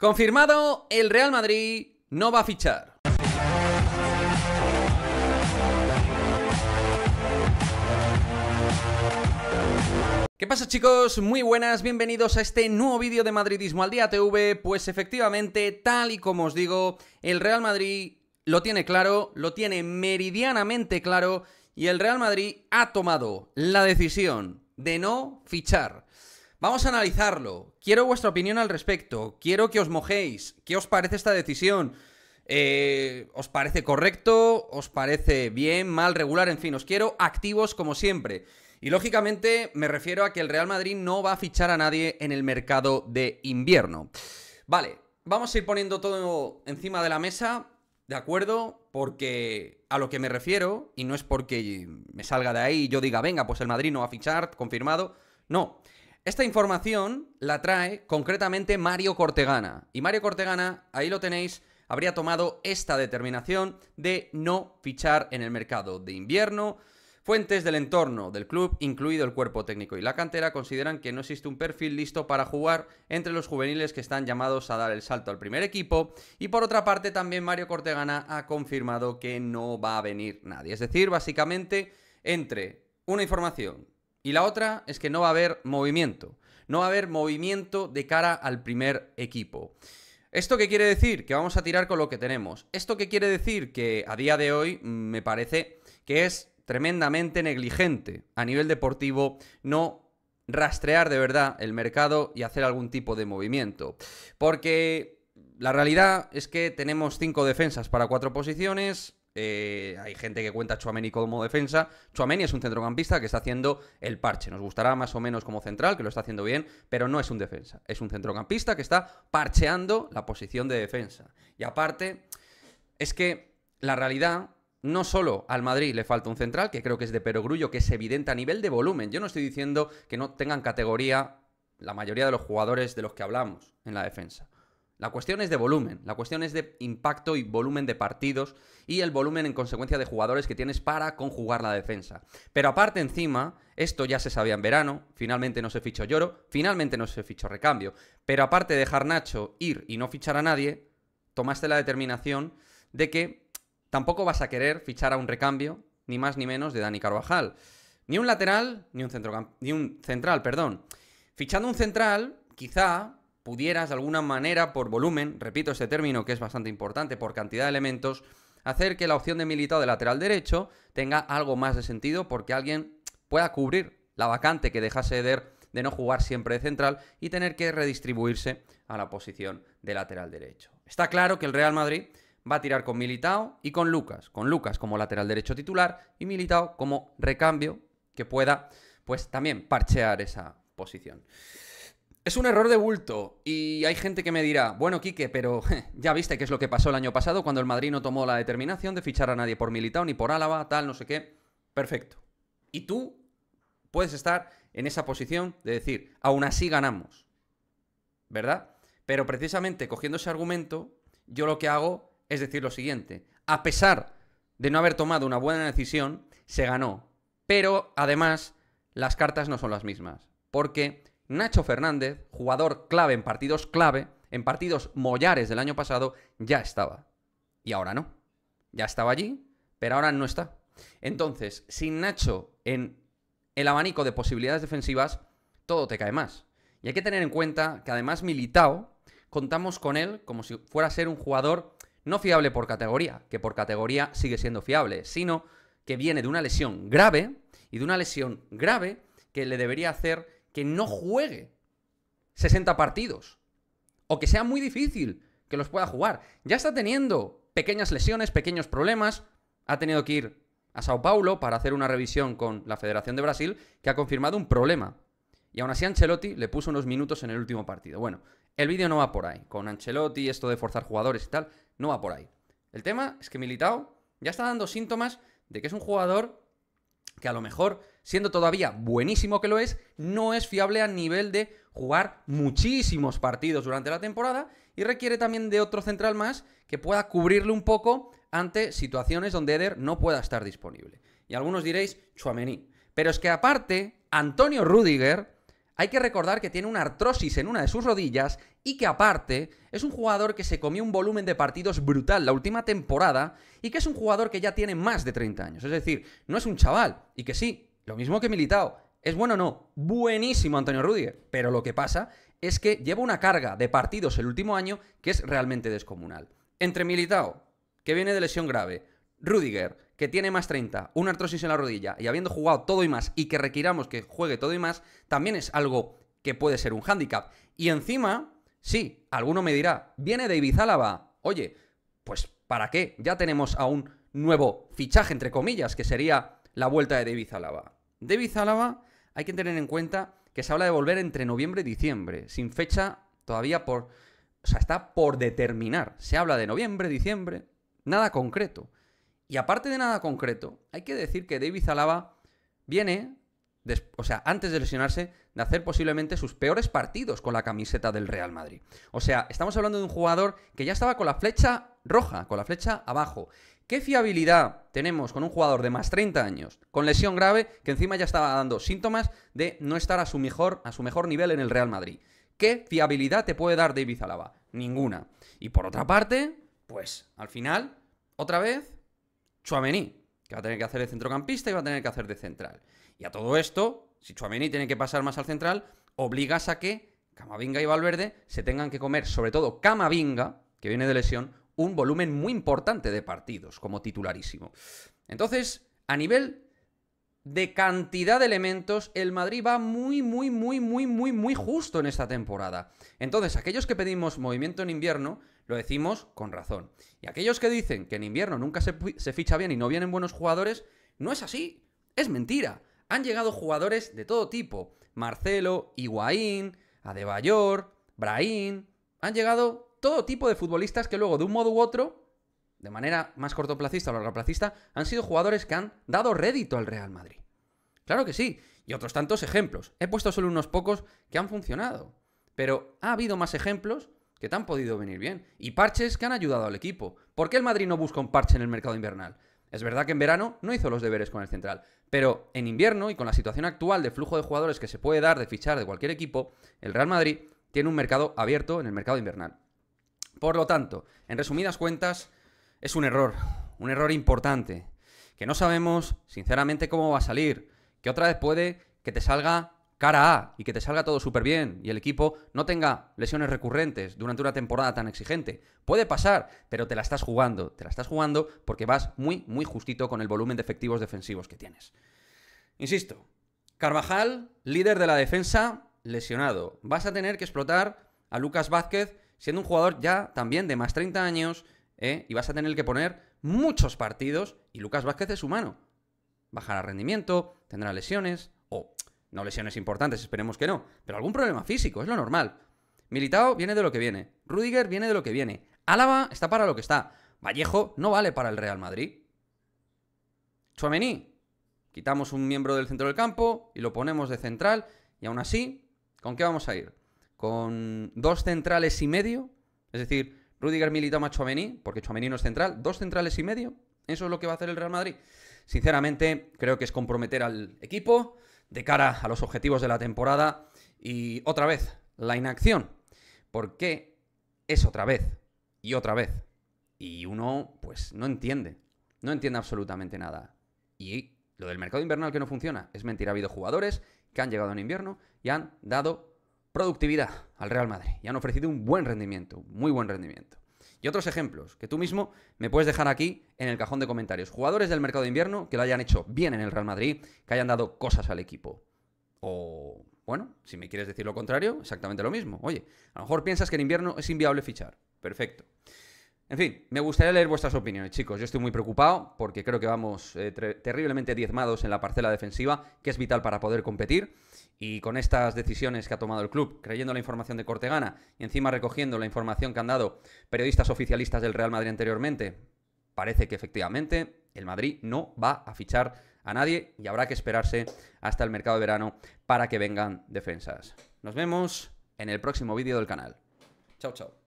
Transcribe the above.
Confirmado, el Real Madrid no va a fichar. ¿Qué pasa chicos? Muy buenas, bienvenidos a este nuevo vídeo de Madridismo al Día TV. Pues efectivamente, tal y como os digo, el Real Madrid lo tiene claro, lo tiene meridianamente claro y el Real Madrid ha tomado la decisión de no fichar. Vamos a analizarlo. Quiero vuestra opinión al respecto. Quiero que os mojéis. ¿Qué os parece esta decisión? Eh, ¿Os parece correcto? ¿Os parece bien, mal, regular? En fin, os quiero activos como siempre. Y lógicamente me refiero a que el Real Madrid no va a fichar a nadie en el mercado de invierno. Vale, vamos a ir poniendo todo encima de la mesa, ¿de acuerdo? Porque a lo que me refiero, y no es porque me salga de ahí y yo diga, venga, pues el Madrid no va a fichar, confirmado. No, esta información la trae concretamente Mario Cortegana. Y Mario Cortegana, ahí lo tenéis, habría tomado esta determinación de no fichar en el mercado de invierno. Fuentes del entorno del club, incluido el cuerpo técnico y la cantera, consideran que no existe un perfil listo para jugar entre los juveniles que están llamados a dar el salto al primer equipo. Y por otra parte, también Mario Cortegana ha confirmado que no va a venir nadie. Es decir, básicamente, entre una información y la otra es que no va a haber movimiento. No va a haber movimiento de cara al primer equipo. ¿Esto qué quiere decir? Que vamos a tirar con lo que tenemos. ¿Esto qué quiere decir? Que a día de hoy mm, me parece que es tremendamente negligente a nivel deportivo no rastrear de verdad el mercado y hacer algún tipo de movimiento. Porque la realidad es que tenemos cinco defensas para cuatro posiciones, eh, hay gente que cuenta a Chuameni como defensa. Chuameni es un centrocampista que está haciendo el parche. Nos gustará más o menos como central, que lo está haciendo bien, pero no es un defensa. Es un centrocampista que está parcheando la posición de defensa. Y aparte, es que la realidad no solo al Madrid le falta un central, que creo que es de Perogrullo, que es evidente a nivel de volumen. Yo no estoy diciendo que no tengan categoría la mayoría de los jugadores de los que hablamos en la defensa. La cuestión es de volumen, la cuestión es de impacto y volumen de partidos y el volumen en consecuencia de jugadores que tienes para conjugar la defensa. Pero aparte encima, esto ya se sabía en verano, finalmente no se fichó Lloro, finalmente no se fichó Recambio, pero aparte de dejar Nacho ir y no fichar a nadie, tomaste la determinación de que tampoco vas a querer fichar a un recambio, ni más ni menos, de Dani Carvajal. Ni un lateral, ni un, centro, ni un central, perdón. Fichando un central, quizá pudieras de alguna manera por volumen, repito este término que es bastante importante, por cantidad de elementos, hacer que la opción de Militao de lateral derecho tenga algo más de sentido porque alguien pueda cubrir la vacante que dejase seder de no jugar siempre de central y tener que redistribuirse a la posición de lateral derecho. Está claro que el Real Madrid va a tirar con Militao y con Lucas, con Lucas como lateral derecho titular y Militao como recambio que pueda pues también parchear esa posición. Es un error de bulto y hay gente que me dirá, bueno, Quique, pero ya viste qué es lo que pasó el año pasado cuando el Madrid no tomó la determinación de fichar a nadie por Militao ni por Álava, tal, no sé qué. Perfecto. Y tú puedes estar en esa posición de decir, aún así ganamos. ¿Verdad? Pero precisamente cogiendo ese argumento, yo lo que hago es decir lo siguiente. A pesar de no haber tomado una buena decisión, se ganó. Pero además, las cartas no son las mismas. Porque Nacho Fernández, jugador clave en partidos clave, en partidos mollares del año pasado, ya estaba. Y ahora no. Ya estaba allí, pero ahora no está. Entonces, sin Nacho en el abanico de posibilidades defensivas, todo te cae más. Y hay que tener en cuenta que además Militao, contamos con él como si fuera a ser un jugador no fiable por categoría, que por categoría sigue siendo fiable, sino que viene de una lesión grave y de una lesión grave que le debería hacer que no juegue 60 partidos. O que sea muy difícil que los pueda jugar. Ya está teniendo pequeñas lesiones, pequeños problemas. Ha tenido que ir a Sao Paulo para hacer una revisión con la Federación de Brasil que ha confirmado un problema. Y aún así Ancelotti le puso unos minutos en el último partido. Bueno, el vídeo no va por ahí. Con Ancelotti, esto de forzar jugadores y tal, no va por ahí. El tema es que Militao ya está dando síntomas de que es un jugador que a lo mejor siendo todavía buenísimo que lo es, no es fiable a nivel de jugar muchísimos partidos durante la temporada y requiere también de otro central más que pueda cubrirle un poco ante situaciones donde Eder no pueda estar disponible. Y algunos diréis, Chuamení. Pero es que aparte, Antonio Rudiger, hay que recordar que tiene una artrosis en una de sus rodillas y que aparte es un jugador que se comió un volumen de partidos brutal la última temporada y que es un jugador que ya tiene más de 30 años. Es decir, no es un chaval y que sí, lo mismo que Militao. ¿Es bueno o no? Buenísimo Antonio Rudiger. Pero lo que pasa es que lleva una carga de partidos el último año que es realmente descomunal. Entre Militao, que viene de lesión grave, Rudiger, que tiene más 30, una artrosis en la rodilla y habiendo jugado todo y más y que requiramos que juegue todo y más, también es algo que puede ser un hándicap. Y encima, sí, alguno me dirá, viene David Álava. Oye, pues ¿para qué? Ya tenemos a un nuevo fichaje, entre comillas, que sería la vuelta de David Zálava. David Zalaba, hay que tener en cuenta que se habla de volver entre noviembre y diciembre, sin fecha todavía por... O sea, está por determinar. Se habla de noviembre, diciembre, nada concreto. Y aparte de nada concreto, hay que decir que David Zalaba viene, o sea, antes de lesionarse, de hacer posiblemente sus peores partidos con la camiseta del Real Madrid. O sea, estamos hablando de un jugador que ya estaba con la flecha roja, con la flecha abajo, ¿Qué fiabilidad tenemos con un jugador de más 30 años, con lesión grave, que encima ya estaba dando síntomas de no estar a su mejor, a su mejor nivel en el Real Madrid? ¿Qué fiabilidad te puede dar David Alaba? Ninguna. Y por otra parte, pues al final, otra vez, Chuamení, que va a tener que hacer de centrocampista y va a tener que hacer de central. Y a todo esto, si Chuamení tiene que pasar más al central, obligas a que Camavinga y Valverde se tengan que comer, sobre todo Camavinga, que viene de lesión, un volumen muy importante de partidos como titularísimo. Entonces, a nivel de cantidad de elementos, el Madrid va muy, muy, muy, muy, muy, muy justo en esta temporada. Entonces, aquellos que pedimos movimiento en invierno, lo decimos con razón. Y aquellos que dicen que en invierno nunca se, ficha bien y no vienen buenos jugadores, no es así. Es mentira. Han llegado jugadores de todo tipo. Marcelo, Higuaín, Adebayor, Braín. Han llegado todo tipo de futbolistas que luego, de un modo u otro, de manera más cortoplacista o largoplacista, han sido jugadores que han dado rédito al Real Madrid. Claro que sí, y otros tantos ejemplos. He puesto solo unos pocos que han funcionado, pero ha habido más ejemplos que te han podido venir bien, y parches que han ayudado al equipo. ¿Por qué el Madrid no busca un parche en el mercado invernal? Es verdad que en verano no hizo los deberes con el central, pero en invierno y con la situación actual de flujo de jugadores que se puede dar de fichar de cualquier equipo, el Real Madrid tiene un mercado abierto en el mercado invernal. Por lo tanto, en resumidas cuentas, es un error, un error importante, que no sabemos sinceramente cómo va a salir, que otra vez puede que te salga cara A y que te salga todo súper bien y el equipo no tenga lesiones recurrentes durante una temporada tan exigente. Puede pasar, pero te la estás jugando, te la estás jugando porque vas muy, muy justito con el volumen de efectivos defensivos que tienes. Insisto, Carvajal, líder de la defensa, lesionado. Vas a tener que explotar a Lucas Vázquez siendo un jugador ya también de más 30 años, ¿eh? y vas a tener que poner muchos partidos, y Lucas Vázquez es humano. Bajará rendimiento, tendrá lesiones, o no lesiones importantes, esperemos que no, pero algún problema físico, es lo normal. Militao viene de lo que viene, Rudiger viene de lo que viene, Álava está para lo que está, Vallejo no vale para el Real Madrid. Chuamení, quitamos un miembro del centro del campo y lo ponemos de central, y aún así, ¿con qué vamos a ir? con dos centrales y medio, es decir, Rudiger Militao más Chouameni, porque Chouameni no es central, dos centrales y medio, eso es lo que va a hacer el Real Madrid. Sinceramente, creo que es comprometer al equipo de cara a los objetivos de la temporada y otra vez, la inacción, porque es otra vez y otra vez. Y uno, pues, no entiende, no entiende absolutamente nada. Y lo del mercado invernal que no funciona, es mentira, ha habido jugadores que han llegado en invierno y han dado productividad al Real Madrid y han ofrecido un buen rendimiento, muy buen rendimiento. Y otros ejemplos que tú mismo me puedes dejar aquí en el cajón de comentarios. Jugadores del mercado de invierno que lo hayan hecho bien en el Real Madrid, que hayan dado cosas al equipo. O, bueno, si me quieres decir lo contrario, exactamente lo mismo. Oye, a lo mejor piensas que en invierno es inviable fichar. Perfecto. En fin, me gustaría leer vuestras opiniones, chicos. Yo estoy muy preocupado porque creo que vamos eh, terriblemente diezmados en la parcela defensiva, que es vital para poder competir. Y con estas decisiones que ha tomado el club, creyendo la información de Cortegana y encima recogiendo la información que han dado periodistas oficialistas del Real Madrid anteriormente, parece que efectivamente el Madrid no va a fichar a nadie y habrá que esperarse hasta el mercado de verano para que vengan defensas. Nos vemos en el próximo vídeo del canal. Chao, chao.